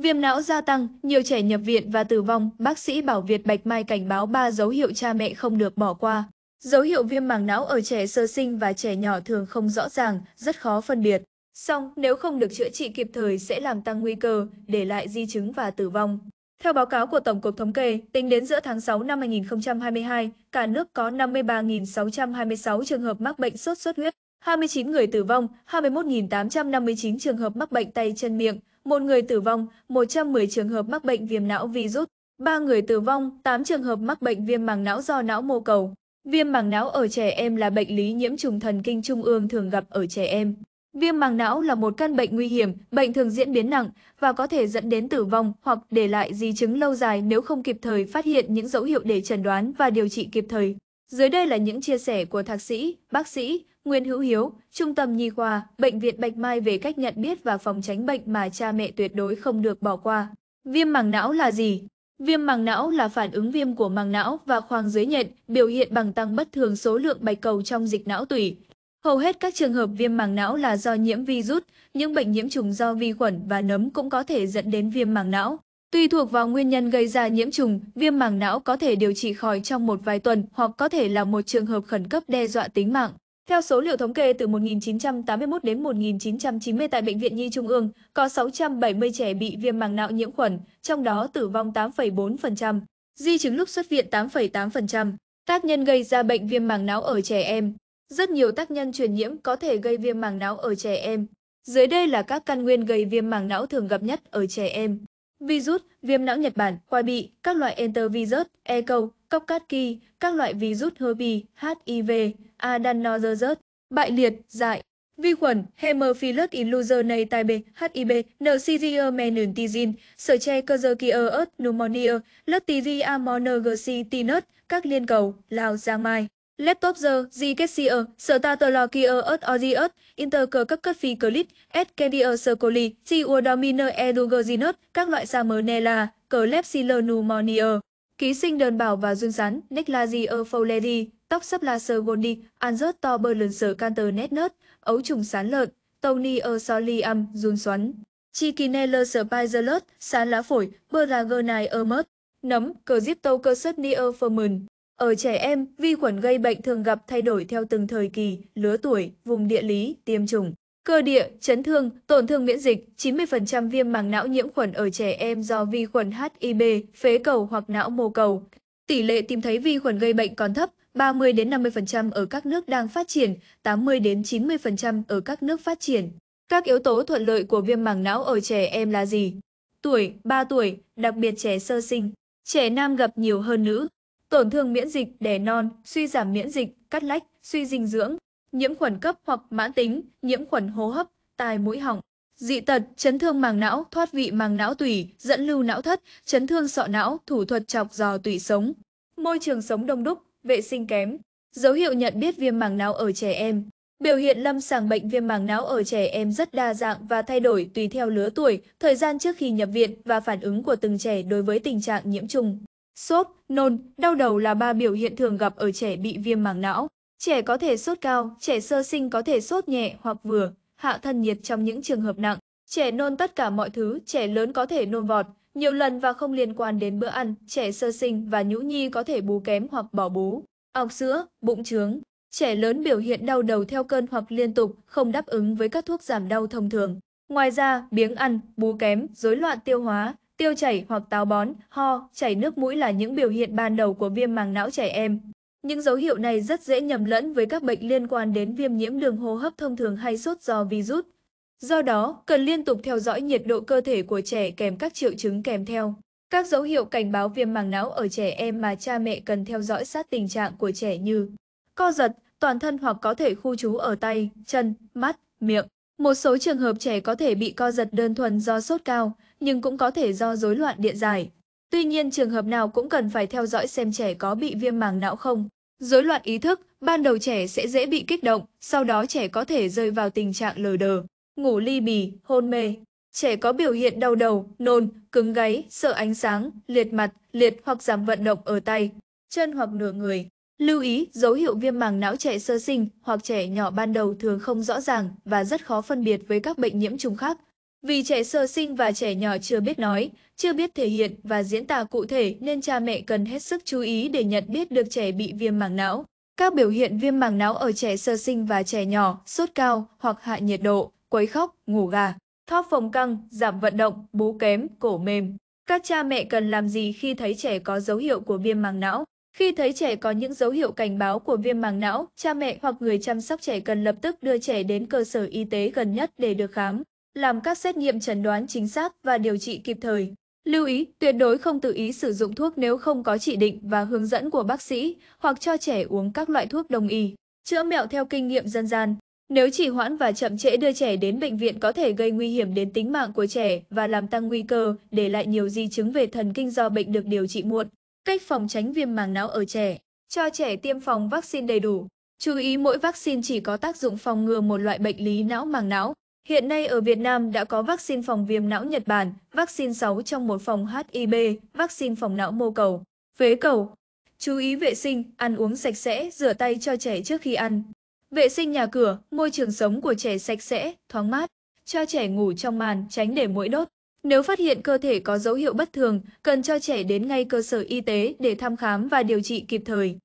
Viêm não gia tăng, nhiều trẻ nhập viện và tử vong, bác sĩ Bảo Việt Bạch Mai cảnh báo 3 dấu hiệu cha mẹ không được bỏ qua. Dấu hiệu viêm màng não ở trẻ sơ sinh và trẻ nhỏ thường không rõ ràng, rất khó phân biệt. Song, nếu không được chữa trị kịp thời sẽ làm tăng nguy cơ, để lại di chứng và tử vong. Theo báo cáo của Tổng cục Thống kê, tính đến giữa tháng 6 năm 2022, cả nước có 53.626 trường hợp mắc bệnh sốt xuất huyết, 29 người tử vong, 21.859 trường hợp mắc bệnh tay chân miệng, một người tử vong, 110 trường hợp mắc bệnh viêm não virus, 3 người tử vong, 8 trường hợp mắc bệnh viêm màng não do não mô cầu. Viêm màng não ở trẻ em là bệnh lý nhiễm trùng thần kinh trung ương thường gặp ở trẻ em. Viêm màng não là một căn bệnh nguy hiểm, bệnh thường diễn biến nặng và có thể dẫn đến tử vong hoặc để lại di chứng lâu dài nếu không kịp thời phát hiện những dấu hiệu để chẩn đoán và điều trị kịp thời. Dưới đây là những chia sẻ của thạc sĩ, bác sĩ, Nguyễn Hữu Hiếu, Trung tâm Nhi khoa, Bệnh viện Bạch Mai về cách nhận biết và phòng tránh bệnh mà cha mẹ tuyệt đối không được bỏ qua. Viêm màng não là gì? Viêm màng não là phản ứng viêm của màng não và khoang dưới nhện, biểu hiện bằng tăng bất thường số lượng bạch cầu trong dịch não tủy. Hầu hết các trường hợp viêm màng não là do nhiễm virus, những bệnh nhiễm trùng do vi khuẩn và nấm cũng có thể dẫn đến viêm màng não. Tùy thuộc vào nguyên nhân gây ra nhiễm trùng, viêm màng não có thể điều trị khỏi trong một vài tuần hoặc có thể là một trường hợp khẩn cấp đe dọa tính mạng. Theo số liệu thống kê từ 1981 đến 1990 tại Bệnh viện Nhi Trung ương, có 670 trẻ bị viêm màng não nhiễm khuẩn, trong đó tử vong 8,4%, di chứng lúc xuất viện 8,8%. Tác nhân gây ra bệnh viêm màng não ở trẻ em Rất nhiều tác nhân truyền nhiễm có thể gây viêm màng não ở trẻ em. Dưới đây là các căn nguyên gây viêm màng não thường gặp nhất ở trẻ em. Virus, viêm não Nhật Bản, khoai bị, các loại entervirus, eco, coccaki, các loại virus herpes, HIV, adenovirus, bại liệt, dại, vi khuẩn Haemophilus illusionei type HIB, Neuridia meningitidin, Sởi Kerzerkierus pneumonia, Lectiria monogercitinus, các liên cầu, lao giang mai. Laptopger, Zikessier, Statorlogier ớt Orius, Intercờ các cất phi Clit, Eskendier Circoli, Ciudominer Edugerginus, các loại sa mớ Nella, Clepsiler pneumonier. Ký sinh đơn bảo và dương rắn, Neclazier fowleri, tóc sấp la sơ gondi, Anzert to bơ lườn sở canter nét nớt, ấu trùng sán lợn, Tony Ersolium, run xoắn. Chikineller spizelus, sán lá phổi, Beragernai ermert, nấm, cờ zip tâu cơ sất nier fermen. Ở trẻ em, vi khuẩn gây bệnh thường gặp thay đổi theo từng thời kỳ, lứa tuổi, vùng địa lý, tiêm chủng. Cơ địa, chấn thương, tổn thương miễn dịch, 90% viêm màng não nhiễm khuẩn ở trẻ em do vi khuẩn HIB, phế cầu hoặc não mô cầu. Tỷ lệ tìm thấy vi khuẩn gây bệnh còn thấp, 30 đến 50% ở các nước đang phát triển, 80 đến 90% ở các nước phát triển. Các yếu tố thuận lợi của viêm màng não ở trẻ em là gì? Tuổi, 3 tuổi, đặc biệt trẻ sơ sinh. Trẻ nam gặp nhiều hơn nữ tổn thương miễn dịch, đẻ non, suy giảm miễn dịch, cắt lách, suy dinh dưỡng, nhiễm khuẩn cấp hoặc mãn tính, nhiễm khuẩn hô hấp, tai mũi họng, dị tật, chấn thương màng não, thoát vị màng não tủy, dẫn lưu não thất, chấn thương sọ não, thủ thuật chọc dò tủy sống. Môi trường sống đông đúc, vệ sinh kém. Dấu hiệu nhận biết viêm màng não ở trẻ em. Biểu hiện lâm sàng bệnh viêm màng não ở trẻ em rất đa dạng và thay đổi tùy theo lứa tuổi, thời gian trước khi nhập viện và phản ứng của từng trẻ đối với tình trạng nhiễm trùng. Sốt, nôn, đau đầu là ba biểu hiện thường gặp ở trẻ bị viêm màng não. Trẻ có thể sốt cao, trẻ sơ sinh có thể sốt nhẹ hoặc vừa, hạ thân nhiệt trong những trường hợp nặng. Trẻ nôn tất cả mọi thứ, trẻ lớn có thể nôn vọt, nhiều lần và không liên quan đến bữa ăn, trẻ sơ sinh và nhũ nhi có thể bú kém hoặc bỏ bú, ọc sữa, bụng trướng. Trẻ lớn biểu hiện đau đầu theo cơn hoặc liên tục, không đáp ứng với các thuốc giảm đau thông thường. Ngoài ra, biếng ăn, bú kém, rối loạn tiêu hóa, tiêu chảy hoặc táo bón, ho, chảy nước mũi là những biểu hiện ban đầu của viêm màng não trẻ em. Những dấu hiệu này rất dễ nhầm lẫn với các bệnh liên quan đến viêm nhiễm đường hô hấp thông thường hay sốt do virus. Do đó, cần liên tục theo dõi nhiệt độ cơ thể của trẻ kèm các triệu chứng kèm theo. Các dấu hiệu cảnh báo viêm màng não ở trẻ em mà cha mẹ cần theo dõi sát tình trạng của trẻ như co giật, toàn thân hoặc có thể khu trú ở tay, chân, mắt, miệng. Một số trường hợp trẻ có thể bị co giật đơn thuần do sốt cao, nhưng cũng có thể do rối loạn điện giải. Tuy nhiên trường hợp nào cũng cần phải theo dõi xem trẻ có bị viêm màng não không. Rối loạn ý thức, ban đầu trẻ sẽ dễ bị kích động, sau đó trẻ có thể rơi vào tình trạng lờ đờ, ngủ ly bì, hôn mê. Trẻ có biểu hiện đau đầu, nôn, cứng gáy, sợ ánh sáng, liệt mặt, liệt hoặc giảm vận động ở tay, chân hoặc nửa người. Lưu ý, dấu hiệu viêm màng não trẻ sơ sinh hoặc trẻ nhỏ ban đầu thường không rõ ràng và rất khó phân biệt với các bệnh nhiễm trùng khác. Vì trẻ sơ sinh và trẻ nhỏ chưa biết nói, chưa biết thể hiện và diễn tả cụ thể nên cha mẹ cần hết sức chú ý để nhận biết được trẻ bị viêm màng não. Các biểu hiện viêm màng não ở trẻ sơ sinh và trẻ nhỏ, sốt cao hoặc hạ nhiệt độ, quấy khóc, ngủ gà, thóp phồng căng, giảm vận động, bú kém, cổ mềm. Các cha mẹ cần làm gì khi thấy trẻ có dấu hiệu của viêm màng não? Khi thấy trẻ có những dấu hiệu cảnh báo của viêm màng não, cha mẹ hoặc người chăm sóc trẻ cần lập tức đưa trẻ đến cơ sở y tế gần nhất để được khám, làm các xét nghiệm chẩn đoán chính xác và điều trị kịp thời. Lưu ý, tuyệt đối không tự ý sử dụng thuốc nếu không có chỉ định và hướng dẫn của bác sĩ, hoặc cho trẻ uống các loại thuốc đồng y. Chữa mẹo theo kinh nghiệm dân gian. Nếu chỉ hoãn và chậm trễ đưa trẻ đến bệnh viện có thể gây nguy hiểm đến tính mạng của trẻ và làm tăng nguy cơ để lại nhiều di chứng về thần kinh do bệnh được điều trị muộn. Cách phòng tránh viêm màng não ở trẻ Cho trẻ tiêm phòng vaccine đầy đủ. Chú ý mỗi vaccine chỉ có tác dụng phòng ngừa một loại bệnh lý não màng não. Hiện nay ở Việt Nam đã có vaccine phòng viêm não Nhật Bản, vaccine 6 trong một phòng HIB, vaccine phòng não mô cầu, phế cầu. Chú ý vệ sinh, ăn uống sạch sẽ, rửa tay cho trẻ trước khi ăn. Vệ sinh nhà cửa, môi trường sống của trẻ sạch sẽ, thoáng mát. Cho trẻ ngủ trong màn, tránh để mũi đốt. Nếu phát hiện cơ thể có dấu hiệu bất thường, cần cho trẻ đến ngay cơ sở y tế để thăm khám và điều trị kịp thời.